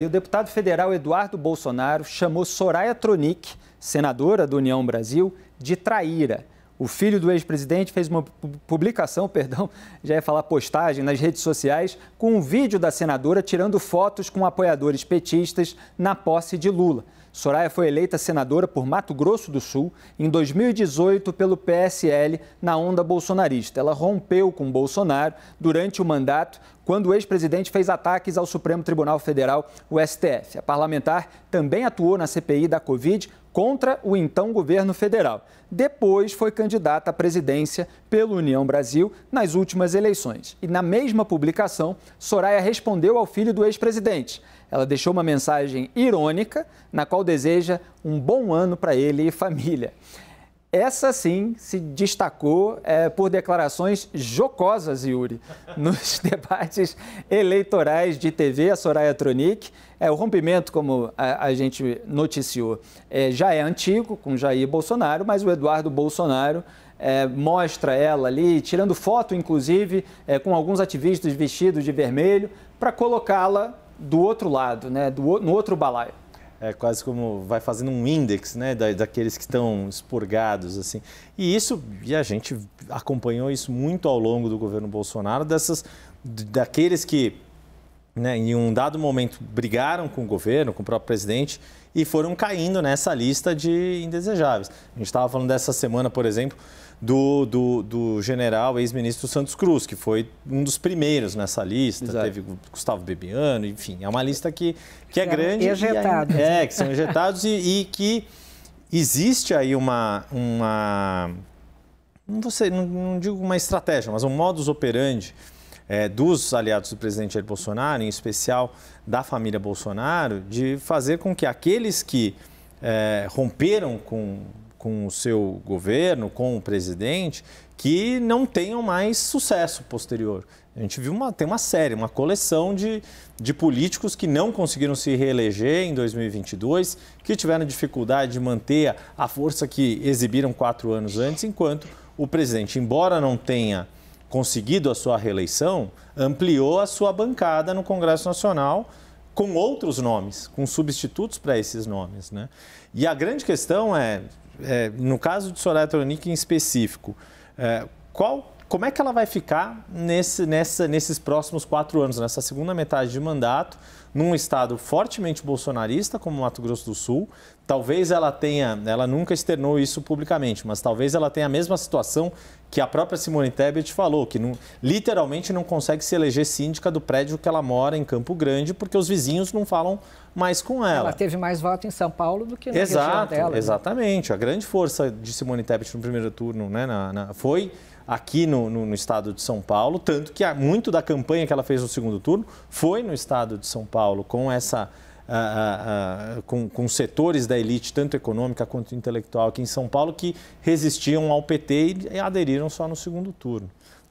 E o deputado federal Eduardo Bolsonaro chamou Soraya Tronic, senadora do União Brasil, de traíra. O filho do ex-presidente fez uma publicação, perdão, já ia falar postagem nas redes sociais, com um vídeo da senadora tirando fotos com apoiadores petistas na posse de Lula. Soraya foi eleita senadora por Mato Grosso do Sul em 2018 pelo PSL na onda bolsonarista. Ela rompeu com Bolsonaro durante o mandato, quando o ex-presidente fez ataques ao Supremo Tribunal Federal, o STF. A parlamentar também atuou na CPI da Covid contra o então governo federal. Depois foi candidata à presidência pelo União Brasil nas últimas eleições. E na mesma publicação, Soraya respondeu ao filho do ex-presidente. Ela deixou uma mensagem irônica na qual deseja um bom ano para ele e família. Essa sim se destacou é, por declarações jocosas, Yuri, nos debates eleitorais de TV, a Soraya Tronic. É, o rompimento, como a, a gente noticiou, é, já é antigo com Jair Bolsonaro, mas o Eduardo Bolsonaro é, mostra ela ali, tirando foto, inclusive, é, com alguns ativistas vestidos de vermelho, para colocá-la do outro lado, né, do, no outro balaio é quase como vai fazendo um index né, da, daqueles que estão expurgados. assim. E isso, e a gente acompanhou isso muito ao longo do governo Bolsonaro, dessas, daqueles que né, em um dado momento brigaram com o governo, com o próprio presidente, e foram caindo nessa lista de indesejáveis. A gente estava falando dessa semana, por exemplo, do, do, do general ex-ministro Santos Cruz, que foi um dos primeiros nessa lista. Exato. Teve Gustavo Bebiano, enfim, é uma lista que, que é, é grande. Injetados. E, é, que são injetados e, e que existe aí uma. uma não, não, não, digo uma estratégia, mas um modus operandi é, dos aliados do presidente Jair Bolsonaro, em especial da família Bolsonaro, de fazer com que aqueles que é, romperam com com o seu governo, com o presidente, que não tenham mais sucesso posterior. A gente viu uma, tem uma série, uma coleção de, de políticos que não conseguiram se reeleger em 2022, que tiveram dificuldade de manter a, a força que exibiram quatro anos antes, enquanto o presidente, embora não tenha conseguido a sua reeleição, ampliou a sua bancada no Congresso Nacional com outros nomes, com substitutos para esses nomes. Né? E a grande questão é: é, no caso de Soraya em específico, é, qual como é que ela vai ficar nesse, nessa, nesses próximos quatro anos, nessa segunda metade de mandato, num estado fortemente bolsonarista como o Mato Grosso do Sul? Talvez ela tenha, ela nunca externou isso publicamente, mas talvez ela tenha a mesma situação que a própria Simone Tebet falou, que não, literalmente não consegue se eleger síndica do prédio que ela mora em Campo Grande, porque os vizinhos não falam mais com ela. Ela teve mais voto em São Paulo do que na Exato, região dela. Né? Exatamente. Né? A grande força de Simone Tebet no primeiro turno né, na, na, foi aqui no, no, no, estado de São Paulo, tanto que muito da campanha que ela fez no segundo turno foi no estado de São Paulo, com essa. Ah, ah, ah, com, com setores da elite, tanto econômica quanto intelectual, aqui em São Paulo, que resistiam ao PT e aderiram só no segundo turno.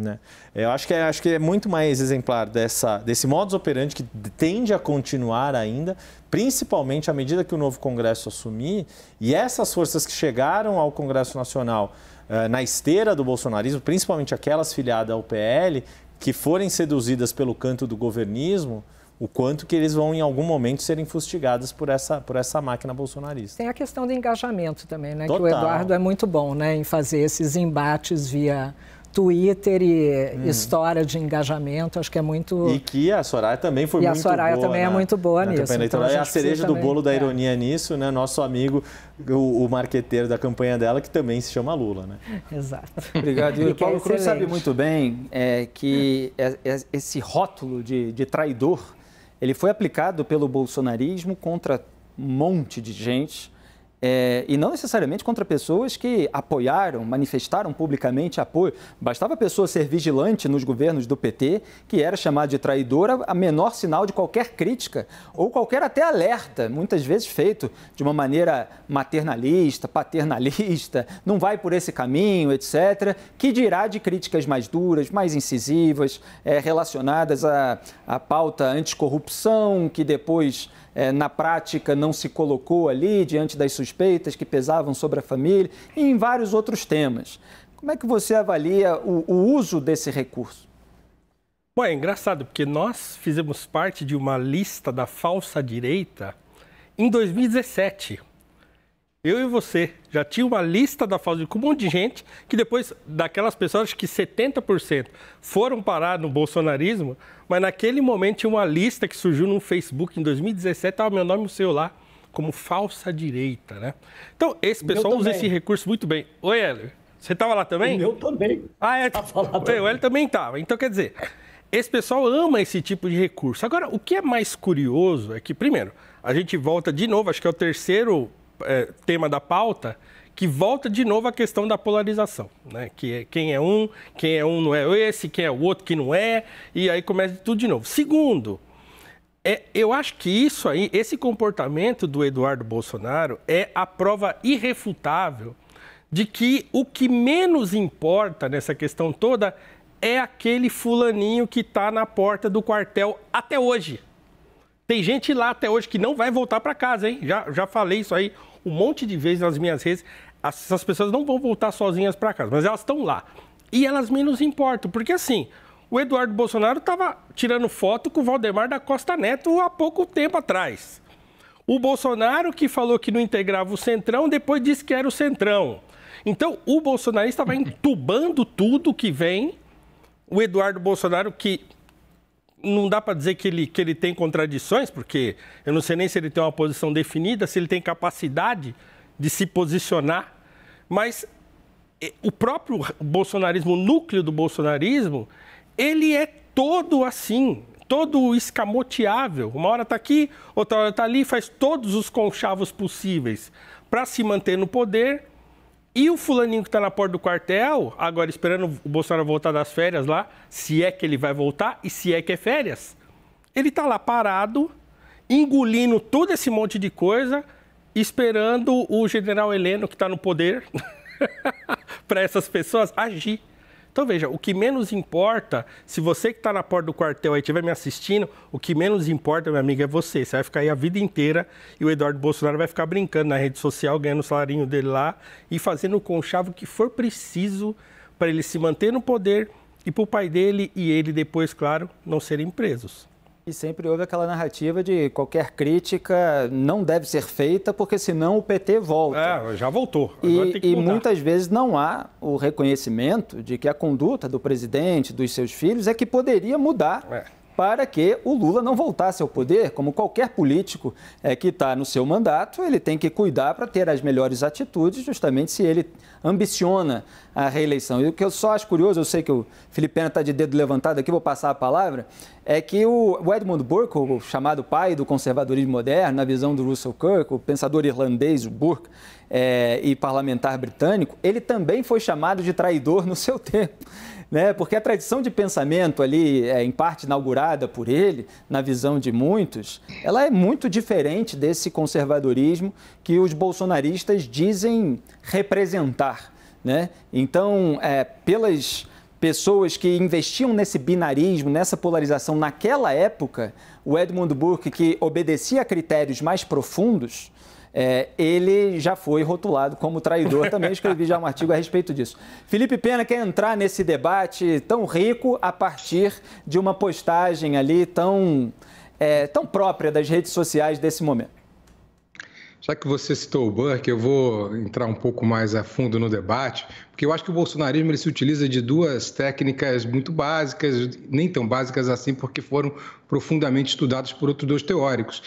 Né? É, eu acho que, é, acho que é muito mais exemplar dessa, desse modus operandi que tende a continuar ainda, principalmente à medida que o novo Congresso assumir e essas forças que chegaram ao Congresso Nacional eh, na esteira do bolsonarismo, principalmente aquelas filiadas ao PL, que forem seduzidas pelo canto do governismo, o quanto que eles vão em algum momento serem fustigadas por essa, por essa máquina bolsonarista. Tem a questão do engajamento também, né? Que o Eduardo é muito bom, né, em fazer esses embates via Twitter e hum. história de engajamento, acho que é muito. E que a Soraya também foi e muito boa. E a Soraya boa, também é né? é muito boa na né, nisso. Então, a é a cereja do bolo também, da é. ironia é. nisso, né? Nosso amigo, o, o marqueteiro da campanha dela, que também se chama Lula, né? Exato. Obrigado, E o é Paulo é Cruz sabe muito bem é, que esse rótulo de, de traidor ele foi aplicado pelo bolsonarismo contra um monte de gente é, e não necessariamente contra pessoas que apoiaram, manifestaram publicamente apoio. Bastava a pessoa ser vigilante nos governos do PT, que era chamada de traidora, a menor sinal de qualquer crítica ou qualquer até alerta, muitas vezes feito de uma maneira maternalista, paternalista, não vai por esse caminho, etc. Que dirá de críticas mais duras, mais incisivas, é, relacionadas à, à pauta anticorrupção, que depois é, na prática não se colocou ali diante das suspeitas que pesavam sobre a família e em vários outros temas. Como é que você avalia o, o uso desse recurso? Bom, é engraçado, porque nós fizemos parte de uma lista da falsa direita em 2017 eu e você já tinha uma lista da falsa de culpa, um monte de gente, que depois, daquelas pessoas, acho que 70% foram parar no bolsonarismo, mas naquele momento tinha uma lista que surgiu no Facebook em 2017, estava meu nome e o seu lá, como falsa direita, né? Então, esse pessoal usa esse recurso muito bem. Oi, Hélio, você estava lá também? Eu também. Ah, é? Tava lá O Hélio também estava. Então, quer dizer, esse pessoal ama esse tipo de recurso. Agora, o que é mais curioso é que, primeiro, a gente volta de novo, acho que é o terceiro é, tema da pauta que volta de novo a questão da polarização, né? Que é quem é um, quem é um não é esse, quem é o outro que não é, e aí começa tudo de novo. Segundo, é, eu acho que isso aí, esse comportamento do Eduardo Bolsonaro é a prova irrefutável de que o que menos importa nessa questão toda é aquele fulaninho que está na porta do quartel até hoje. Tem gente lá até hoje que não vai voltar para casa, hein? Já, já falei isso aí um monte de vezes nas minhas redes. Essas pessoas não vão voltar sozinhas para casa, mas elas estão lá. E elas menos importam, porque assim, o Eduardo Bolsonaro estava tirando foto com o Valdemar da Costa Neto há pouco tempo atrás. O Bolsonaro, que falou que não integrava o Centrão, depois disse que era o Centrão. Então, o bolsonarista vai entubando tudo que vem. O Eduardo Bolsonaro, que não dá para dizer que ele, que ele tem contradições, porque eu não sei nem se ele tem uma posição definida, se ele tem capacidade de se posicionar, mas eh, o próprio bolsonarismo, o núcleo do bolsonarismo, ele é todo assim, todo escamoteável. Uma hora está aqui, outra hora está ali, faz todos os conchavos possíveis para se manter no poder e o fulaninho que está na porta do quartel, agora esperando o Bolsonaro voltar das férias lá, se é que ele vai voltar e se é que é férias, ele está lá parado, engolindo todo esse monte de coisa, esperando o general Heleno, que está no poder, para essas pessoas agir. Então veja, o que menos importa, se você que está na porta do quartel aí estiver me assistindo, o que menos importa, meu amigo, é você. Você vai ficar aí a vida inteira e o Eduardo Bolsonaro vai ficar brincando na rede social, ganhando o salarinho dele lá e fazendo o conchavo que for preciso para ele se manter no poder e para o pai dele e ele depois, claro, não serem presos. E sempre houve aquela narrativa de qualquer crítica não deve ser feita, porque senão o PT volta. É, já voltou. e, e muitas vezes não há o reconhecimento de que a conduta do presidente, dos seus filhos, é que poderia mudar. É para que o Lula não voltasse ao poder, como qualquer político é, que está no seu mandato, ele tem que cuidar para ter as melhores atitudes, justamente se ele ambiciona a reeleição. E o que eu só acho curioso, eu sei que o Felipe Pena está de dedo levantado aqui, vou passar a palavra, é que o Edmund Burke, o chamado pai do conservadorismo moderno, na visão do Russell Kirk, o pensador irlandês, o Burke, é, e parlamentar britânico, ele também foi chamado de traidor no seu tempo né? Porque a tradição de pensamento ali, é, em parte inaugurada por ele, na visão de muitos, ela é muito diferente desse conservadorismo que os bolsonaristas dizem representar, né? Então, é, pelas pessoas que investiam nesse binarismo, nessa polarização naquela época, o Edmund Burke, que obedecia a critérios mais profundos, é, ele já foi rotulado como traidor também. Escrevi já um artigo a respeito disso. Felipe Pena quer entrar nesse debate tão rico a partir de uma postagem ali tão, é, tão própria das redes sociais desse momento. Já que você citou o Burke, eu vou entrar um pouco mais a fundo no debate, porque eu acho que o bolsonarismo ele se utiliza de duas técnicas muito básicas, nem tão básicas assim, porque foram profundamente estudadas por outros dois teóricos,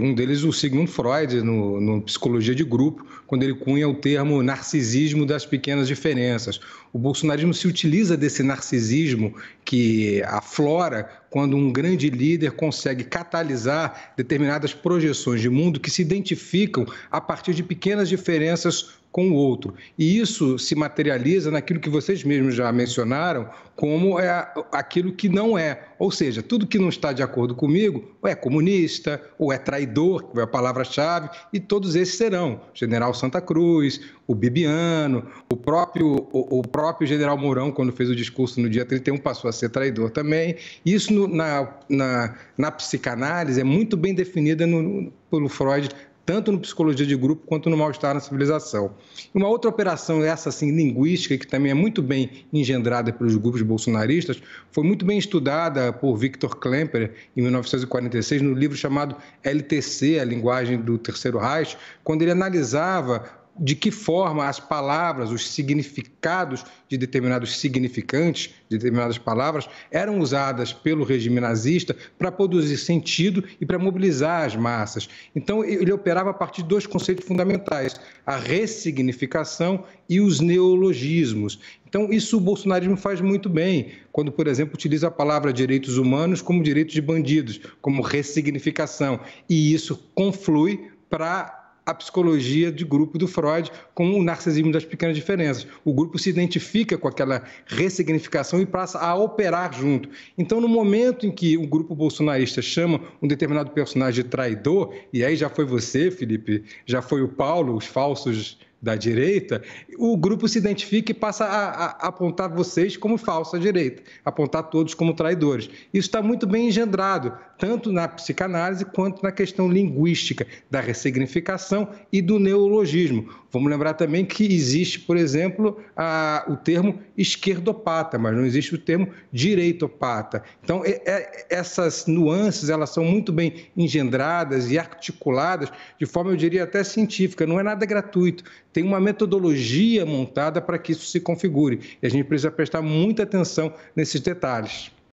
um deles o Sigmund Freud, no, no, Psicologia de Grupo, quando ele cunha o termo narcisismo das pequenas diferenças. O bolsonarismo se utiliza desse narcisismo que aflora quando um grande líder consegue catalisar determinadas projeções de mundo que se identificam a partir de pequenas diferenças com o outro. E isso se materializa naquilo que vocês mesmos já mencionaram como é aquilo que não é. Ou seja, tudo que não está de acordo comigo ou é comunista, ou é traidor, que é a palavra-chave, e todos esses serão. General Santa Cruz, o Bibiano, o próprio, o, o, próprio general Mourão, quando fez o discurso no dia 31, passou a ser traidor também. Isso no, na, na, na, psicanálise é muito bem definida no, pelo Freud, tanto no psicologia de grupo quanto no mal-estar na civilização. Uma outra operação, essa assim, linguística, que também é muito bem engendrada pelos grupos bolsonaristas, foi muito bem estudada por Victor Klemperer em 1946, no livro chamado LTC, A Linguagem do Terceiro Reich, quando ele analisava de que forma as palavras, os significados de determinados significantes, de determinadas palavras, eram usadas pelo regime nazista para produzir sentido e para mobilizar as massas. Então, ele operava a partir de dois conceitos fundamentais: a ressignificação e os neologismos. Então, isso o bolsonarismo faz muito bem, quando, por exemplo, utiliza a palavra direitos humanos como direitos de bandidos, como ressignificação. E isso conflui para a psicologia de grupo do Freud com o narcisismo das pequenas diferenças. O grupo se identifica com aquela ressignificação e passa a operar junto. Então, no momento em que o um grupo bolsonarista chama um determinado personagem de traidor, e aí já foi você, Felipe, já foi o Paulo, os falsos da direita, o grupo se identifica e passa a, a, a apontar vocês como falsa direita, apontar todos como traidores. Isso está muito bem engendrado, tanto na psicanálise quanto na questão linguística, da ressignificação e do neologismo. Vamos lembrar também que existe, por exemplo, a, o termo esquerdopata, mas não existe o termo direitopata. Então, é, é, essas nuances, elas são muito bem engendradas e articuladas de forma, eu diria, até científica, não é nada gratuito tem uma metodologia montada para que isso se configure. E a gente precisa prestar muita atenção nesses detalhes.